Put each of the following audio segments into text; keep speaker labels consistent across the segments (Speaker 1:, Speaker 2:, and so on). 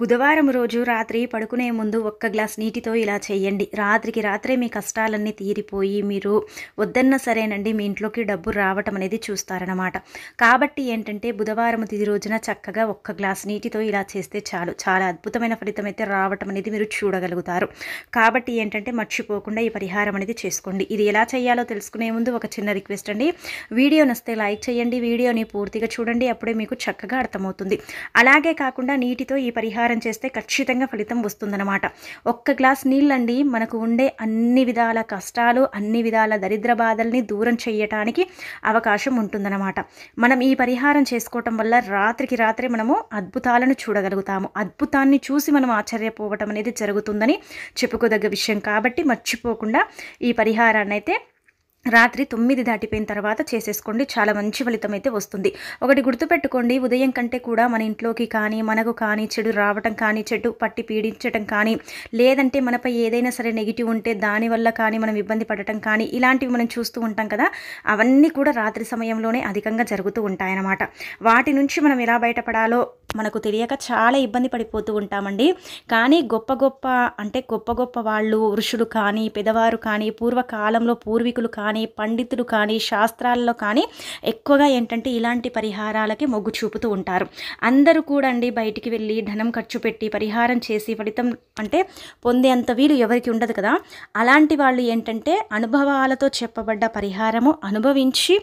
Speaker 1: బుధవారం రోజు రాత్రి పడుకునే ముందు ఒక్క గ్లాస్ నీటితో ఇలా చేయండి రాత్రికి రాత్రే మీ కష్టాలన్నీ తీరిపోయి మీరు వద్దన్నా సరేనండి మీ ఇంట్లోకి డబ్బు రావటం అనేది చూస్తారనమాట కాబట్టి ఏంటంటే బుధవారం తిది రోజున చక్కగా ఒక్క గ్లాస్ నీటితో ఇలా చేస్తే చాలు చాలా అద్భుతమైన ఫలితం అయితే రావటం అనేది మీరు చూడగలుగుతారు కాబట్టి ఏంటంటే మర్చిపోకుండా ఈ పరిహారం అనేది చేసుకోండి ఇది ఎలా చేయాలో తెలుసుకునే ముందు ఒక చిన్న రిక్వెస్ట్ అండి వీడియో నస్తే లైక్ చేయండి వీడియోని పూర్తిగా చూడండి అప్పుడే మీకు చక్కగా అర్థమవుతుంది అలాగే కాకుండా నీటితో ఈ పరిహారం పరిహారం చేస్తే ఖచ్చితంగా ఫలితం వస్తుందన్నమాట ఒక్క గ్లాస్ నీళ్ళండి మనకు ఉండే అన్ని విధాల కష్టాలు అన్ని విధాల దరిద్ర బాధల్ని దూరం చేయటానికి అవకాశం ఉంటుందన్నమాట మనం ఈ పరిహారం చేసుకోవటం వల్ల రాత్రికి రాత్రి మనము అద్భుతాలను చూడగలుగుతాము అద్భుతాన్ని చూసి మనం ఆశ్చర్యపోవటం అనేది జరుగుతుందని చెప్పుకోదగ్గ విషయం కాబట్టి మర్చిపోకుండా ఈ పరిహారాన్ని అయితే రాత్రి తొమ్మిది దాటిపోయిన తర్వాత చేసేసుకోండి చాలా మంచి ఫలితం అయితే వస్తుంది ఒకటి గుర్తుపెట్టుకోండి ఉదయం కంటే కూడా మన ఇంట్లోకి కానీ మనకు కానీ చెడు రావటం కానీ చెడు పట్టి పీడించటం కానీ లేదంటే మనపై ఏదైనా సరే నెగిటివ్ ఉంటే దానివల్ల కానీ మనం ఇబ్బంది పడటం కానీ ఇలాంటివి మనం చూస్తూ ఉంటాం కదా అవన్నీ కూడా రాత్రి సమయంలోనే అధికంగా జరుగుతూ ఉంటాయన్నమాట వాటి నుంచి మనం ఎలా బయటపడాలో మనకు తెలియక చాలా ఇబ్బంది పడిపోతూ ఉంటామండి కానీ గొప్ప గొప్ప అంటే గొప్ప గొప్ప వాళ్ళు ఋషులు కానీ పెదవారు కానీ పూర్వకాలంలో పూర్వీకులు కానీ పండితులు కానీ శాస్త్రాల్లో కానీ ఎక్కువగా ఏంటంటే ఇలాంటి పరిహారాలకి మొగ్గు చూపుతూ ఉంటారు అందరూ కూడా అండి బయటికి వెళ్ళి ధనం ఖర్చు పెట్టి పరిహారం చేసి ఫలితం అంటే పొందేంత వీలు ఎవరికి ఉండదు కదా అలాంటి వాళ్ళు ఏంటంటే అనుభవాలతో చెప్పబడ్డ పరిహారము అనుభవించి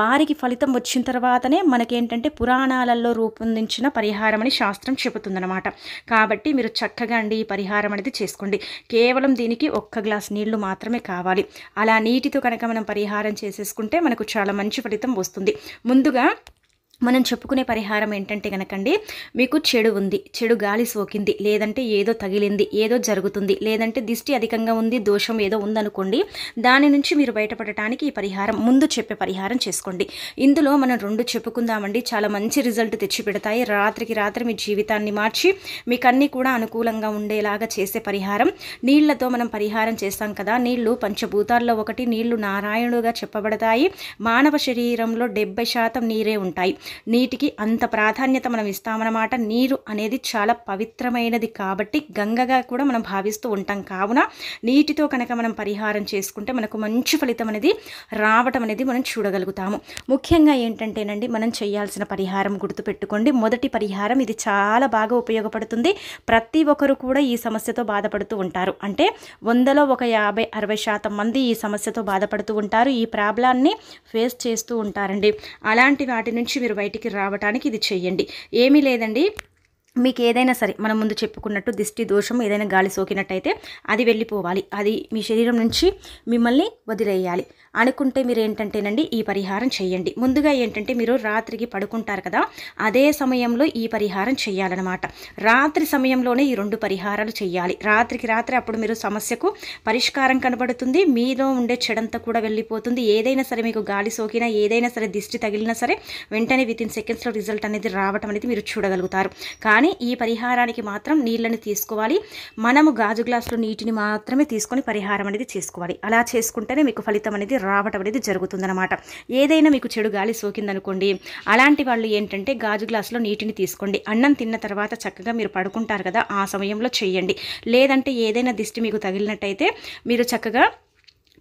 Speaker 1: వారికి ఫలితం వచ్చిన తర్వాతనే మనకేంటంటే పురాణాలలో రూపొందించిన పరి పరిహారం అని శాస్త్రం చెబుతుందన్నమాట కాబట్టి మీరు చక్కగా అండి ఈ పరిహారం అనేది చేసుకోండి కేవలం దీనికి ఒక్క గ్లాస్ నీళ్లు మాత్రమే కావాలి అలా నీటితో కనుక మనం పరిహారం చేసేసుకుంటే మనకు చాలా మంచి ఫలితం వస్తుంది ముందుగా మనం చెప్పుకునే పరిహారం ఏంటంటే కనుకండి మీకు చెడు ఉంది చెడు గాలి సోకింది లేదంటే ఏదో తగిలింది ఏదో జరుగుతుంది లేదంటే దిష్టి అధికంగా ఉంది దోషం ఏదో ఉందనుకోండి దాని నుంచి మీరు బయటపడటానికి ఈ పరిహారం ముందు చెప్పే పరిహారం చేసుకోండి ఇందులో మనం రెండు చెప్పుకుందామండి చాలా మంచి రిజల్ట్ తెచ్చి పెడతాయి రాత్రికి రాత్రి మీ జీవితాన్ని మార్చి మీకు అన్నీ కూడా అనుకూలంగా ఉండేలాగా చేసే పరిహారం నీళ్లతో మనం పరిహారం చేస్తాం కదా నీళ్లు పంచభూతాల్లో ఒకటి నీళ్లు నారాయణుడుగా చెప్పబడతాయి మానవ శరీరంలో డెబ్బై శాతం నీరే ఉంటాయి నీటికి అంత ప్రాధాన్యత మనం ఇస్తామన్నమాట నీరు అనేది చాలా పవిత్రమైనది కాబట్టి గంగగా కూడా మనం భావిస్తూ ఉంటాం కావున నీటితో కనుక మనం పరిహారం చేసుకుంటే మనకు మంచి ఫలితం అనేది రావటం అనేది మనం చూడగలుగుతాము ముఖ్యంగా ఏంటంటేనండి మనం చేయాల్సిన పరిహారం గుర్తుపెట్టుకోండి మొదటి పరిహారం ఇది చాలా బాగా ఉపయోగపడుతుంది ప్రతి ఒక్కరు కూడా ఈ సమస్యతో బాధపడుతూ ఉంటారు అంటే వందలో ఒక యాభై అరవై శాతం మంది ఈ సమస్యతో బాధపడుతూ ఉంటారు ఈ ప్రాబ్లాన్ని ఫేస్ చేస్తూ ఉంటారండి అలాంటి వాటి నుంచి మీరు బయటికి రావడానికి ఇది చేయండి ఏమీ లేదండి మీకు ఏదైనా సరే మనం ముందు చెప్పుకున్నట్టు దిష్టి దోషం ఏదైనా గాలి సోకినట్టయితే అది వెళ్ళిపోవాలి అది మీ శరీరం నుంచి మిమ్మల్ని వదిలేయాలి అనుకుంటే మీరు ఏంటంటేనండి ఈ పరిహారం చేయండి ముందుగా ఏంటంటే మీరు రాత్రికి పడుకుంటారు కదా అదే సమయంలో ఈ పరిహారం చేయాలన్నమాట రాత్రి సమయంలోనే ఈ రెండు పరిహారాలు చేయాలి రాత్రికి రాత్రి అప్పుడు మీరు సమస్యకు పరిష్కారం కనబడుతుంది మీలో ఉండే చెడంతా కూడా వెళ్ళిపోతుంది ఏదైనా సరే మీకు గాలి సోకినా ఏదైనా సరే దిష్టి తగిలినా సరే వెంటనే విత్ ఇన్ సెకండ్స్లో రిజల్ట్ అనేది రావటం అనేది మీరు చూడగలుగుతారు కానీ ఈ పరిహారానికి మాత్రం నీళ్ళని తీసుకోవాలి మనము గాజు గ్లాసులో నీటిని మాత్రమే తీసుకొని పరిహారం అనేది చేసుకోవాలి అలా చేసుకుంటేనే మీకు ఫలితం అనేది రావటం అనేది జరుగుతుందన్నమాట ఏదైనా మీకు చెడు గాలి సోకిందనుకోండి అలాంటి వాళ్ళు ఏంటంటే గాజు గ్లాసులో నీటిని తీసుకోండి అన్నం తిన్న తర్వాత చక్కగా మీరు పడుకుంటారు కదా ఆ సమయంలో చేయండి లేదంటే ఏదైనా దిష్టి మీకు తగిలినట్టయితే మీరు చక్కగా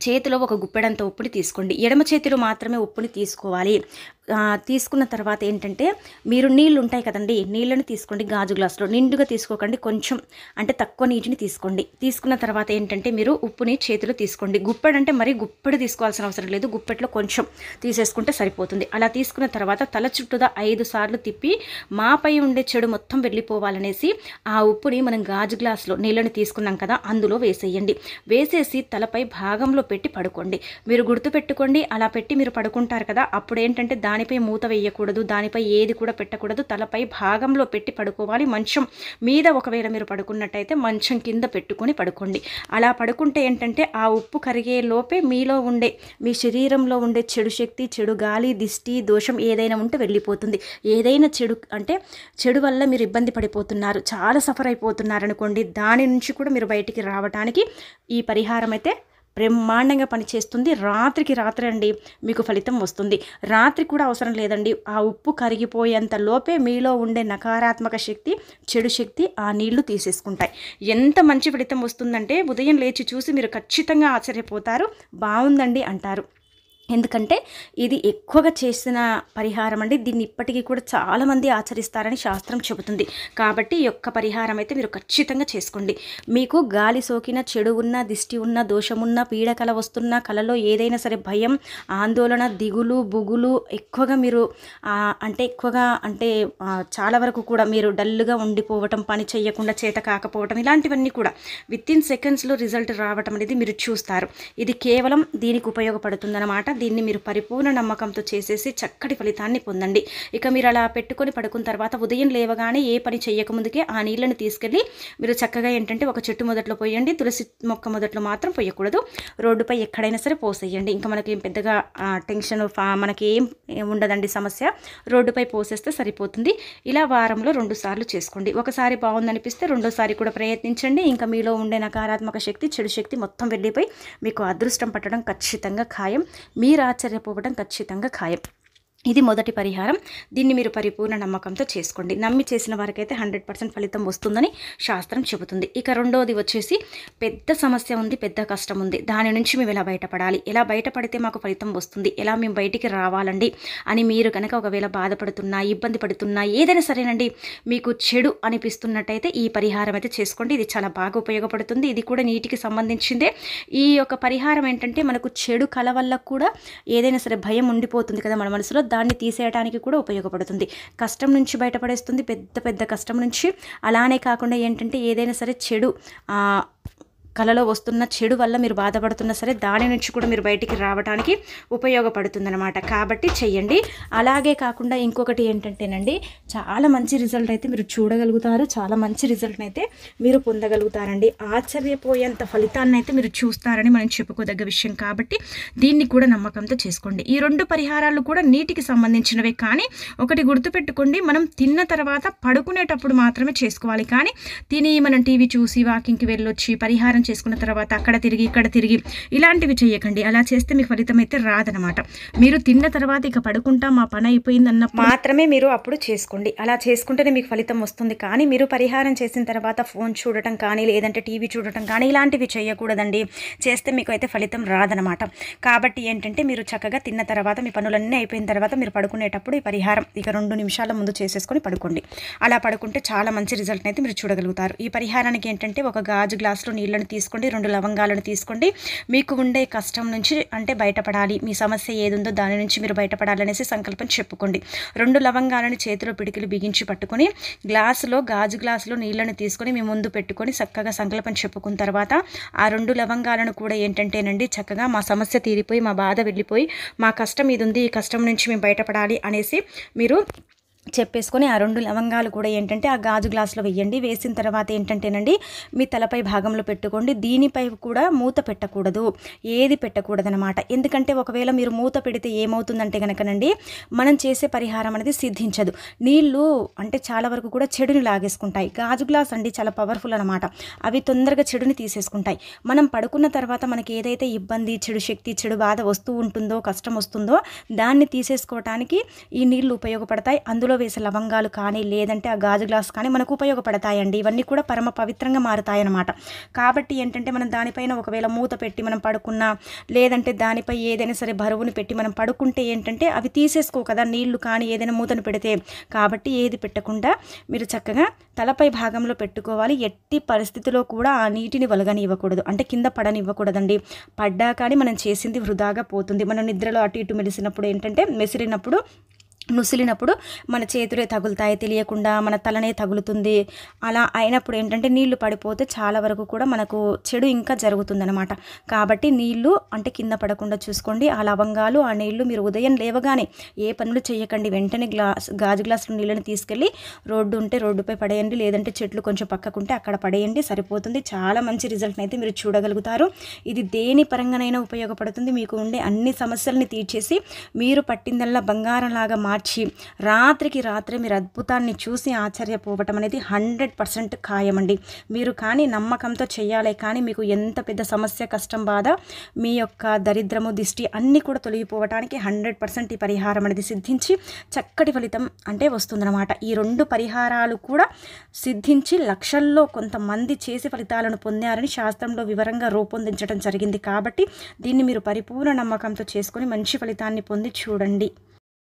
Speaker 1: చేతిలో ఒక గుప్పెడంత ఉప్పుని తీసుకోండి ఎడమ చేతిలో మాత్రమే ఉప్పుని తీసుకోవాలి తీసుకున్న తర్వాత ఏంటంటే మీరు నీళ్ళు ఉంటాయి కదండి నీళ్ళని తీసుకోండి గాజు గ్లాసులో నిండుగా తీసుకోకండి కొంచెం అంటే తక్కువ నీటిని తీసుకోండి తీసుకున్న తర్వాత ఏంటంటే మీరు ఉప్పుని చేతిలో తీసుకోండి గుప్పెడు అంటే మరీ గుప్పెడు తీసుకోవాల్సిన అవసరం లేదు గుప్పెట్లో కొంచెం తీసేసుకుంటే సరిపోతుంది అలా తీసుకున్న తర్వాత తల చుట్టూదా ఐదు సార్లు తిప్పి మాపై ఉండే చెడు మొత్తం వెళ్ళిపోవాలనేసి ఆ ఉప్పుని మనం గాజు గ్లాసులో నీళ్ళని తీసుకున్నాం కదా అందులో వేసేయండి వేసేసి తలపై భాగంలో పెట్టి పడుకోండి మీరు గుర్తుపెట్టుకోండి అలా పెట్టి మీరు పడుకుంటారు కదా అప్పుడు ఏంటంటే దాని దానిపై మూత వేయకూడదు దానిపై ఏది కూడా పెట్టకూడదు తలపై భాగంలో పెట్టి పడుకోవాలి మంచం మీద ఒకవేళ మీరు పడుకున్నట్టయితే మంచం కింద పెట్టుకొని పడుకోండి అలా పడుకుంటే ఏంటంటే ఆ ఉప్పు కరిగే లోపే మీలో ఉండే మీ శరీరంలో ఉండే చెడు శక్తి చెడు గాలి దిష్టి దోషం ఏదైనా ఉంటే వెళ్ళిపోతుంది ఏదైనా చెడు అంటే చెడు వల్ల మీరు ఇబ్బంది పడిపోతున్నారు చాలా సఫర్ అయిపోతున్నారు అనుకోండి దాని నుంచి కూడా మీరు బయటికి రావడానికి ఈ పరిహారం అయితే బ్రహ్మాండంగా పనిచేస్తుంది రాత్రికి రాత్రి అండి మీకు ఫలితం వస్తుంది రాత్రి కూడా అవసరం లేదండి ఆ ఉప్పు కరిగిపోయేంత లోపే మీలో ఉండే నకారాత్మక శక్తి చెడు శక్తి ఆ నీళ్లు తీసేసుకుంటాయి ఎంత మంచి ఫలితం వస్తుందంటే ఉదయం లేచి చూసి మీరు ఖచ్చితంగా ఆశ్చర్యపోతారు బాగుందండి అంటారు ఎందుకంటే ఇది ఎక్కువగా చేసిన పరిహారం అండి దీన్ని ఇప్పటికీ కూడా చాలామంది ఆచరిస్తారని శాస్త్రం చెబుతుంది కాబట్టి ఈ యొక్క పరిహారం అయితే మీరు ఖచ్చితంగా చేసుకోండి మీకు గాలి సోకిన చెడు ఉన్న దిష్టి ఉన్న దోషమున్న పీడకల వస్తున్న కళలో ఏదైనా సరే భయం ఆందోళన దిగులు బుగులు ఎక్కువగా మీరు అంటే ఎక్కువగా అంటే చాలా వరకు కూడా మీరు డల్గా ఉండిపోవటం పని చేయకుండా చేత కాకపోవటం ఇలాంటివన్నీ కూడా విత్ ఇన్ సెకండ్స్లో రిజల్ట్ రావటం అనేది మీరు చూస్తారు ఇది కేవలం దీనికి ఉపయోగపడుతుందన్నమాట దీన్ని మీరు పరిపూర్ణ నమ్మకంతో చేసేసి చక్కటి ఫలితాన్ని పొందండి ఇక మీరు అలా పెట్టుకొని పడుకున్న తర్వాత ఉదయం లేవగానే ఏ పని చేయకముందుకే ఆ నీళ్ళని తీసుకెళ్ళి మీరు చక్కగా ఏంటంటే ఒక చెట్టు మొదట్లో పోయండి తులసి మొక్క మొదట్లో మాత్రం పోయకూడదు రోడ్డుపై ఎక్కడైనా సరే పోసేయండి ఇంకా మనకి ఏం పెద్దగా టెన్షన్ మనకి ఏం ఉండదండి సమస్య రోడ్డుపై పోసేస్తే సరిపోతుంది ఇలా వారంలో రెండు సార్లు చేసుకోండి ఒకసారి బాగుందనిపిస్తే రెండోసారి కూడా ప్రయత్నించండి ఇంకా మీలో ఉండే నకారాత్మక శక్తి చెడు శక్తి మొత్తం వెళ్ళిపోయి మీకు అదృష్టం పట్టడం ఖచ్చితంగా ఖాయం మీ మీరు ఆశ్చర్యపోవడం ఖచ్చితంగా ఖాయం ఇది మొదటి పరిహారం దీన్ని మీరు పరిపూర్ణ నమ్మకంతో చేసుకోండి నమ్మి చేసిన వారికైతే హండ్రెడ్ పర్సెంట్ ఫలితం వస్తుందని శాస్త్రం చెబుతుంది ఇక రెండవది వచ్చేసి పెద్ద సమస్య ఉంది పెద్ద కష్టం ఉంది దాని నుంచి మేము ఎలా బయటపడాలి ఎలా బయటపడితే మాకు ఫలితం వస్తుంది ఎలా మేము బయటికి రావాలండి అని మీరు కనుక ఒకవేళ బాధపడుతున్నా ఇబ్బంది పడుతున్నా ఏదైనా సరేనండి మీకు చెడు అనిపిస్తున్నట్టయితే ఈ పరిహారం అయితే చేసుకోండి ఇది చాలా బాగా ఉపయోగపడుతుంది ఇది కూడా నీటికి సంబంధించిందే ఈ యొక్క పరిహారం ఏంటంటే మనకు చెడు కల వల్ల కూడా ఏదైనా సరే భయం ఉండిపోతుంది కదా మన మనసులో దాన్ని తీసేయడానికి కూడా ఉపయోగపడుతుంది కష్టం నుంచి బయటపడేస్తుంది పెద్ద పెద్ద కష్టం నుంచి అలానే కాకుండా ఏంటంటే ఏదైనా సరే చెడు కళలో వస్తున్న చెడు వల్ల మీరు బాధపడుతున్నా సరే దాని నుంచి కూడా మీరు బయటికి రావడానికి ఉపయోగపడుతుందనమాట కాబట్టి చెయ్యండి అలాగే కాకుండా ఇంకొకటి ఏంటంటేనండి చాలా మంచి రిజల్ట్ అయితే మీరు చూడగలుగుతారు చాలా మంచి రిజల్ట్ని అయితే మీరు పొందగలుగుతారండి ఆశ్చర్యపోయేంత ఫలితాన్ని అయితే మీరు చూస్తారని మనం చెప్పుకోదగ్గ విషయం కాబట్టి దీన్ని కూడా నమ్మకంతో చేసుకోండి ఈ రెండు పరిహారాలు కూడా నీటికి సంబంధించినవే కానీ ఒకటి గుర్తుపెట్టుకోండి మనం తిన్న తర్వాత పడుకునేటప్పుడు మాత్రమే చేసుకోవాలి కానీ తిని మనం టీవీ చూసి వాకింగ్కి వెళ్ళొచ్చి పరిహారం చేసుకున్న తర్వాత అక్కడ తిరిగి ఇక్కడ తిరిగి ఇలాంటివి చేయకండి అలా చేస్తే మీకు ఫలితం అయితే రాదనమాట మీరు తిన్న తర్వాత ఇక పడుకుంటా మా పని అయిపోయిందన్న మాత్రమే మీరు అప్పుడు చేసుకోండి అలా చేసుకుంటేనే మీకు ఫలితం వస్తుంది కానీ మీరు పరిహారం చేసిన తర్వాత ఫోన్ చూడటం కానీ లేదంటే టీవీ చూడటం కానీ ఇలాంటివి చేయకూడదండి చేస్తే మీకు అయితే ఫలితం రాదనమాట కాబట్టి ఏంటంటే మీరు చక్కగా తిన్న తర్వాత మీ పనులన్నీ అయిపోయిన తర్వాత మీరు పడుకునేటప్పుడు ఈ పరిహారం ఇక రెండు నిమిషాల ముందు చేసేసుకొని పడుకోండి అలా పడుకుంటే చాలా మంచి రిజల్ట్ అయితే మీరు చూడగలుగుతారు ఈ పరిహారానికి ఏంటంటే ఒక గాజు గ్లాసులో నీళ్ళని తీసుకోండి రెండు లవంగాలను తీసుకోండి మీకు ఉండే కష్టం నుంచి అంటే బయటపడాలి మీ సమస్య ఏదుందో దాని నుంచి మీరు బయటపడాలనేసి సంకల్పం చెప్పుకోండి రెండు లవంగాలను చేతిలో పిడికిలు బిగించి పట్టుకొని గ్లాసులో గాజు గ్లాసులో నీళ్లను తీసుకొని మీ ముందు పెట్టుకొని చక్కగా సంకల్పం చెప్పుకున్న తర్వాత ఆ రెండు లవంగాలను కూడా ఏంటంటేనండి చక్కగా మా సమస్య తీరిపోయి మా బాధ వెళ్ళిపోయి మా కష్టం ఇది ఉంది ఈ కష్టం నుంచి మేము బయటపడాలి అనేసి మీరు చెప్పేసుకొని ఆ రెండు లవంగాలు కూడా ఏంటంటే ఆ గాజు గ్లాసులో వేయండి వేసిన తర్వాత ఏంటంటేనండి మీ తలపై భాగంలో పెట్టుకోండి దీనిపై కూడా మూత పెట్టకూడదు ఏది పెట్టకూడదనమాట ఎందుకంటే ఒకవేళ మీరు మూత పెడితే ఏమవుతుందంటే కనుకనండి మనం చేసే పరిహారం అనేది సిద్ధించదు నీళ్ళు అంటే చాలా వరకు కూడా చెడుని లాగేసుకుంటాయి గాజు గ్లాస్ అండి చాలా పవర్ఫుల్ అనమాట అవి తొందరగా చెడుని తీసేసుకుంటాయి మనం పడుకున్న తర్వాత మనకి ఏదైతే ఇబ్బంది చెడు శక్తి చెడు బాధ వస్తూ ఉంటుందో కష్టం వస్తుందో దాన్ని తీసేసుకోవటానికి ఈ నీళ్లు ఉపయోగపడతాయి అందులో వేసే లవంగాలు కానీ లేదంటే ఆ గాజు గ్లాస్ కానీ మనకు ఉపయోగపడతాయండి ఇవన్నీ కూడా పరమ పవిత్రంగా మారుతాయన్నమాట కాబట్టి ఏంటంటే మనం దానిపైన ఒకవేళ మూత పెట్టి మనం పడుకున్నా లేదంటే దానిపై ఏదైనా సరే బరువుని పెట్టి మనం పడుకుంటే ఏంటంటే అవి తీసేసుకో కదా నీళ్లు కానీ ఏదైనా మూతను పెడితే కాబట్టి ఏది పెట్టకుండా మీరు చక్కగా తలపై భాగంలో పెట్టుకోవాలి ఎట్టి పరిస్థితిలో కూడా ఆ నీటిని వలగనివ్వకూడదు అంటే కింద పడనివ్వకూడదండి పడ్డా కానీ మనం చేసింది వృధాగా పోతుంది మనం నిద్రలో అటు ఇటు మెలిసినప్పుడు ఏంటంటే మెసిరినప్పుడు నుసిలినప్పుడు మన చేతులే తగులుతాయి తెలియకుండా మన తలనే తగులుతుంది అలా అయినప్పుడు ఏంటంటే నీళ్లు పడిపోతే చాలా వరకు కూడా మనకు చెడు ఇంకా జరుగుతుందనమాట కాబట్టి నీళ్లు అంటే కింద పడకుండా చూసుకోండి ఆ లవంగాలు ఆ నీళ్లు మీరు ఉదయం లేవగానే ఏ పనులు చేయకండి వెంటనే గ్లాస్ గాజు గ్లాసులు నీళ్ళని తీసుకెళ్ళి రోడ్డు ఉంటే రోడ్డుపై పడేయండి లేదంటే చెట్లు కొంచెం పక్కకుంటే అక్కడ పడేయండి సరిపోతుంది చాలా మంచి రిజల్ట్ని అయితే మీరు చూడగలుగుతారు ఇది దేని పరంగానైనా ఉపయోగపడుతుంది మీకు ఉండే అన్ని సమస్యల్ని తీర్చేసి మీరు పట్టిందల్లా బంగారంలాగా మార్చి మార్చి రాత్రికి రాత్రి మీరు అద్భుతాన్ని చూసి ఆశ్చర్యపోవటం అనేది హండ్రెడ్ పర్సెంట్ ఖాయమండి మీరు కానీ నమ్మకంతో చేయాలి కానీ మీకు ఎంత పెద్ద సమస్య కష్టం బాధ మీ యొక్క దరిద్రము దిష్టి అన్నీ కూడా తొలగిపోవటానికి హండ్రెడ్ పర్సెంట్ ఈ పరిహారం అనేది సిద్ధించి చక్కటి ఫలితం అంటే వస్తుందన్నమాట ఈ రెండు పరిహారాలు కూడా సిద్ధించి లక్షల్లో కొంతమంది చేసి ఫలితాలను పొందారని శాస్త్రంలో వివరంగా రూపొందించడం జరిగింది కాబట్టి దీన్ని మీరు పరిపూర్ణ నమ్మకంతో చేసుకొని మంచి ఫలితాన్ని పొంది చూడండి